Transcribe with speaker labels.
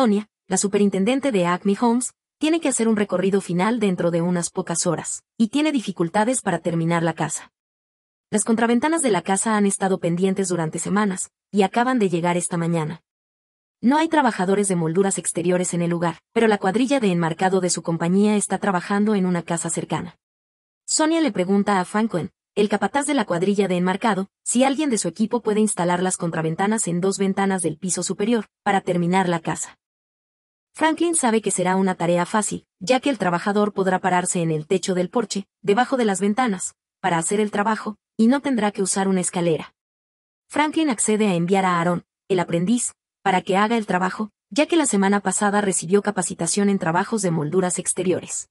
Speaker 1: Sonia, la superintendente de Acme Homes, tiene que hacer un recorrido final dentro de unas pocas horas, y tiene dificultades para terminar la casa. Las contraventanas de la casa han estado pendientes durante semanas, y acaban de llegar esta mañana. No hay trabajadores de molduras exteriores en el lugar, pero la cuadrilla de enmarcado de su compañía está trabajando en una casa cercana. Sonia le pregunta a Franklin, el capataz de la cuadrilla de enmarcado, si alguien de su equipo puede instalar las contraventanas en dos ventanas del piso superior, para terminar la casa. Franklin sabe que será una tarea fácil, ya que el trabajador podrá pararse en el techo del porche, debajo de las ventanas, para hacer el trabajo, y no tendrá que usar una escalera. Franklin accede a enviar a Aaron, el aprendiz, para que haga el trabajo, ya que la semana pasada recibió capacitación en trabajos de molduras exteriores.